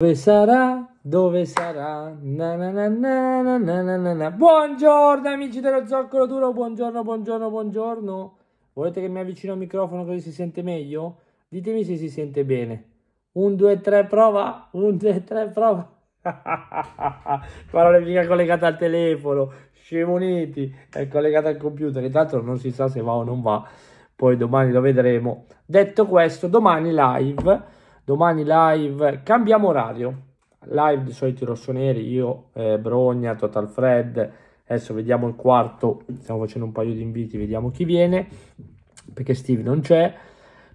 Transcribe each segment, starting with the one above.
Dove sarà? Dove sarà? Na na na na na na na Buongiorno amici dello Zoccolo Duro, buongiorno, buongiorno, buongiorno. Volete che mi avvicino al microfono così si sente meglio? Ditemi se si sente bene. Un, due, tre, prova. Un, due, tre, prova. Parole mica collegate al telefono. Scemoniti. È collegata al computer. Che tanto non si sa se va o non va. Poi domani lo vedremo. Detto questo, domani live domani live, cambiamo orario, live di solito rossoneri, io, eh, Brogna, Total Fred, adesso vediamo il quarto, stiamo facendo un paio di inviti, vediamo chi viene, perché Steve non c'è,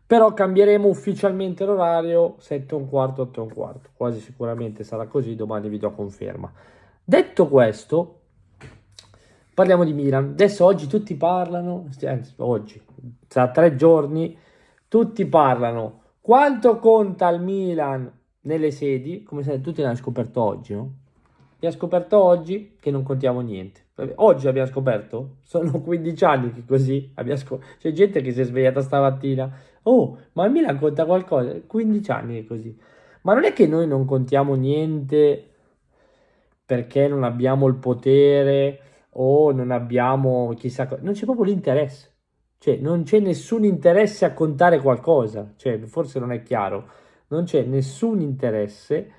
però cambieremo ufficialmente l'orario 7 un quarto, 8 un quarto, quasi sicuramente sarà così, domani vi do conferma. Detto questo, parliamo di Milan. Adesso oggi tutti parlano, anzi oggi, tra tre giorni, tutti parlano quanto conta il Milan nelle sedi? Come se tutti l'hanno scoperto oggi, no? ha scoperto oggi che non contiamo niente. Oggi abbiamo scoperto? Sono 15 anni che così. Scop- C'è gente che si è svegliata stamattina. Oh, ma il Milan conta qualcosa? 15 anni che così. Ma non è che noi non contiamo niente perché non abbiamo il potere o non abbiamo chissà cosa. Non c'è proprio l'interesse. Cioè, non c'è nessun interesse a contare qualcosa, cioè, forse non è chiaro, non c'è nessun interesse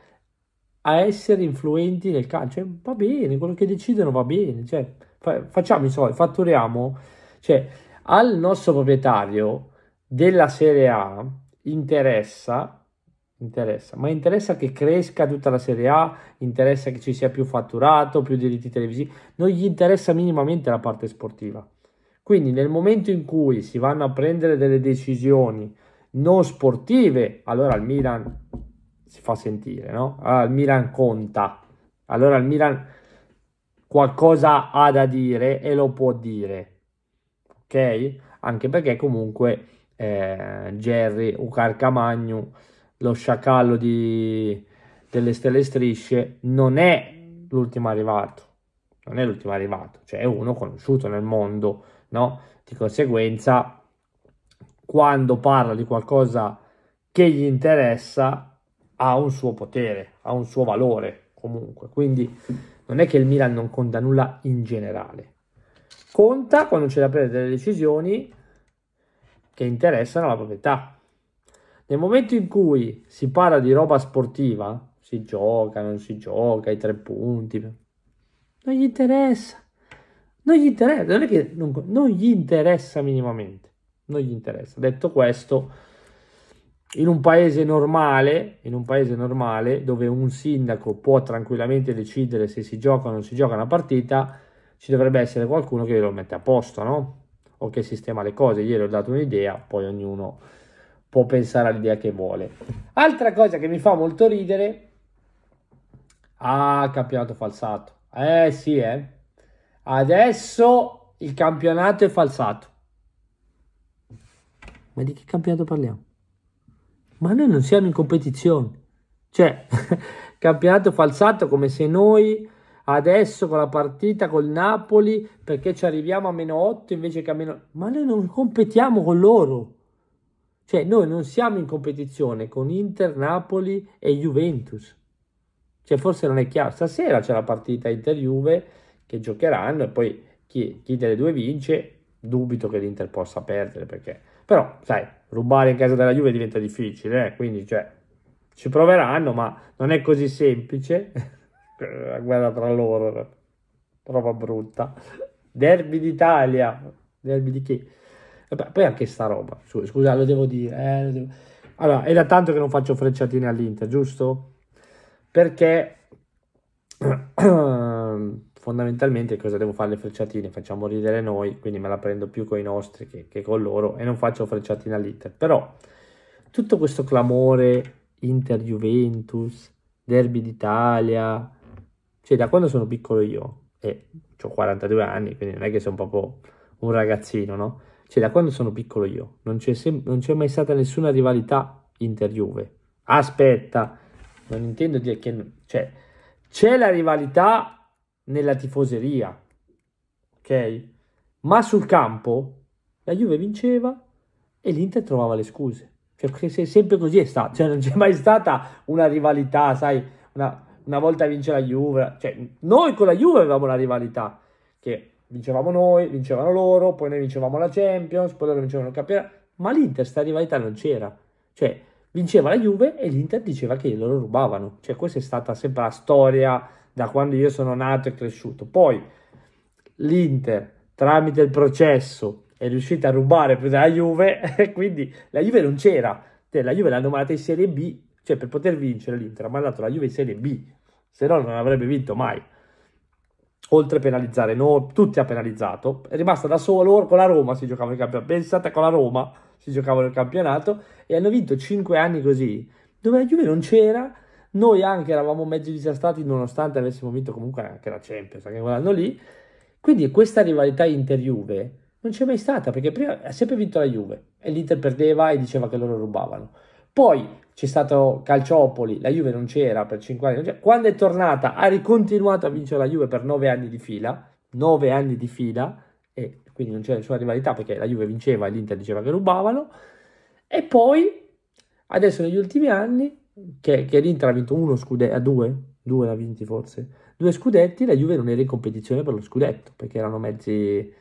a essere influenti nel calcio, cioè, va bene, quello che decidono va bene, cioè, fa- facciamo i soldi, fatturiamo, cioè, al nostro proprietario della Serie A interessa interessa, ma interessa che cresca tutta la Serie A, interessa che ci sia più fatturato, più diritti televisivi, non gli interessa minimamente la parte sportiva. Quindi nel momento in cui si vanno a prendere delle decisioni non sportive, allora il Milan si fa sentire, no? Allora il Milan conta. Allora il Milan qualcosa ha da dire e lo può dire. Ok? Anche perché comunque eh, Jerry Camagnu, lo sciacallo di, delle stelle strisce, non è l'ultimo arrivato. Non è l'ultimo arrivato, cioè è uno conosciuto nel mondo no? Di conseguenza, quando parla di qualcosa che gli interessa, ha un suo potere, ha un suo valore comunque. Quindi non è che il Milan non conta nulla in generale. Conta quando c'è da prendere delle decisioni che interessano la proprietà. Nel momento in cui si parla di roba sportiva, si gioca, non si gioca, i tre punti, non gli interessa. Non gli interessa, non, che, non, non gli interessa minimamente. Non gli interessa. Detto questo, in un paese normale, in un paese normale dove un sindaco può tranquillamente decidere se si gioca o non si gioca una partita, ci dovrebbe essere qualcuno che lo mette a posto, no? O che sistema le cose. Ieri ho dato un'idea, poi ognuno può pensare all'idea che vuole. Altra cosa che mi fa molto ridere, ah, campionato falsato. Eh sì, eh. Adesso il campionato è falsato. Ma di che campionato parliamo? Ma noi non siamo in competizione. Cioè, campionato falsato come se noi adesso con la partita col Napoli perché ci arriviamo a meno 8 invece che a meno... Ma noi non competiamo con loro. Cioè, noi non siamo in competizione con Inter, Napoli e Juventus. Cioè, forse non è chiaro. Stasera c'è la partita Inter-Juve che giocheranno e poi chi, chi delle due vince, dubito che l'Inter possa perdere perché... Però, sai, rubare in casa della Juve diventa difficile, eh? quindi cioè, ci proveranno, ma non è così semplice la guerra tra loro, roba brutta. Derby d'Italia, derby di chi? Vabbè, poi anche sta roba, scusa, lo devo dire. Eh, lo devo... Allora, è da tanto che non faccio frecciatine all'Inter, giusto? Perché ehm, fondamentalmente cosa devo fare le frecciatine? Facciamo ridere noi, quindi me la prendo più con i nostri che, che con loro e non faccio frecciatina all'Inter. Però tutto questo clamore Inter-Juventus, Derby d'Italia, cioè da quando sono piccolo io, e ho 42 anni, quindi non è che sono proprio un ragazzino, no? Cioè da quando sono piccolo io, non c'è, sem- non c'è mai stata nessuna rivalità Inter-Juve. Aspetta, non intendo dire che... cioè, c'è la rivalità nella tifoseria, ok? Ma sul campo la Juve vinceva e l'Inter trovava le scuse. Cioè, perché sempre così è stato, cioè non c'è mai stata una rivalità, sai, una, una volta vince la Juve, cioè noi con la Juve avevamo la rivalità, che vincevamo noi, vincevano loro, poi noi vincevamo la Champions, poi loro vincevano il campionato, ma l'Inter sta rivalità non c'era, cioè vinceva la Juve e l'Inter diceva che loro rubavano, cioè questa è stata sempre la storia da quando io sono nato e cresciuto. Poi l'Inter, tramite il processo, è riuscita a rubare per la Juve, quindi la Juve non c'era. La Juve l'hanno mandata in Serie B, cioè per poter vincere l'Inter ha mandato la Juve in Serie B, se no non avrebbe vinto mai. Oltre a penalizzare noi, tutti ha penalizzato, è rimasta da solo, con la Roma si giocava il campionato, pensate con la Roma si giocavano il campionato e hanno vinto 5 anni così, dove la Juve non c'era, noi anche eravamo mezzi disastrati nonostante avessimo vinto comunque anche la Champions, anche quell'anno lì. Quindi questa rivalità Inter-Juve non c'è mai stata perché prima ha sempre vinto la Juve e l'Inter perdeva e diceva che loro rubavano. Poi c'è stato Calciopoli, la Juve non c'era per 5 anni, quando è tornata ha ricontinuato a vincere la Juve per 9 anni di fila, 9 anni di fila, e quindi non c'era nessuna rivalità perché la Juve vinceva e l'Inter diceva che rubavano, e poi adesso negli ultimi anni che, che l'Inter ha vinto uno scudetto, a due, due l'ha vinti forse, due scudetti, la Juve non era in competizione per lo scudetto, perché erano mezzi,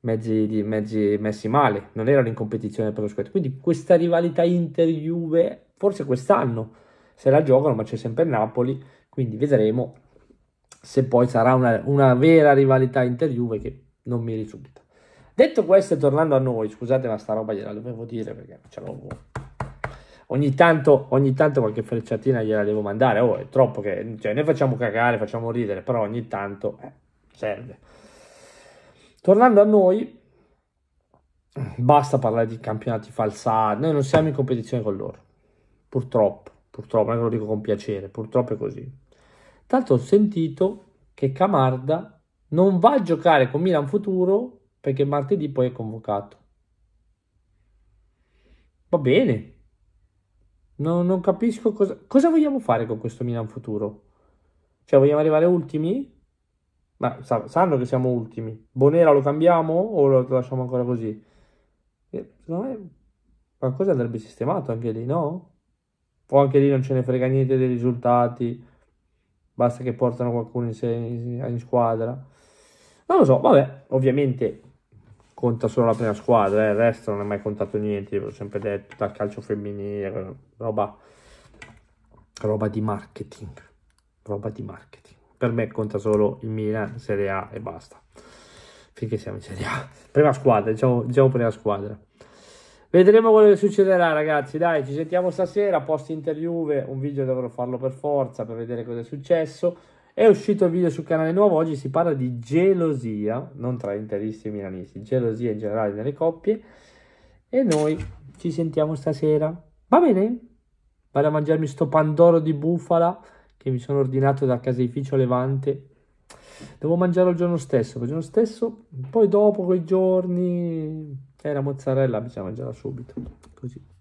mezzi, mezzi messi male, non erano in competizione per lo scudetto. Quindi questa rivalità Inter-Juve, forse quest'anno se la giocano, ma c'è sempre Napoli, quindi vedremo se poi sarà una, una vera rivalità Inter-Juve che non mi risulta. Detto questo, tornando a noi, scusate ma sta roba gliela dovevo dire perché ce l'avevo ogni tanto, ogni tanto qualche frecciatina gliela devo mandare, oh è troppo che, cioè ne facciamo cagare, facciamo ridere, però ogni tanto eh, serve. Tornando a noi, basta parlare di campionati falsati, noi non siamo in competizione con loro, purtroppo, purtroppo, non lo dico con piacere, purtroppo è così. Tanto ho sentito che Camarda non va a giocare con Milan Futuro perché martedì poi è convocato. Va bene, No, non capisco cosa, cosa vogliamo fare con questo Milan futuro. Cioè, vogliamo arrivare ultimi? Ma sa, sanno che siamo ultimi. Bonera lo cambiamo o lo lasciamo ancora così? Eh, secondo me qualcosa andrebbe sistemato anche lì, no? O anche lì non ce ne frega niente dei risultati, basta che portano qualcuno in, in, in squadra. Non lo so, vabbè, ovviamente conta solo la prima squadra, eh. il resto non è mai contato niente, l'ho sempre detto, dal calcio femminile, roba, roba di marketing, roba di marketing. Per me conta solo il Milan, Serie A e basta, finché siamo in Serie A. Prima squadra, diciamo, diciamo prima squadra. Vedremo quello che succederà ragazzi, dai, ci sentiamo stasera, post interview, un video dovrò farlo per forza per vedere cosa è successo. È uscito il video sul canale nuovo, oggi si parla di gelosia, non tra interisti e milanisti, gelosia in generale nelle coppie. E noi ci sentiamo stasera. Va bene? Vado a mangiarmi sto pandoro di bufala che mi sono ordinato da caseificio Levante. Devo mangiarlo il giorno stesso, il giorno stesso, poi dopo quei giorni... E eh, la mozzarella bisogna mangiarla subito, così.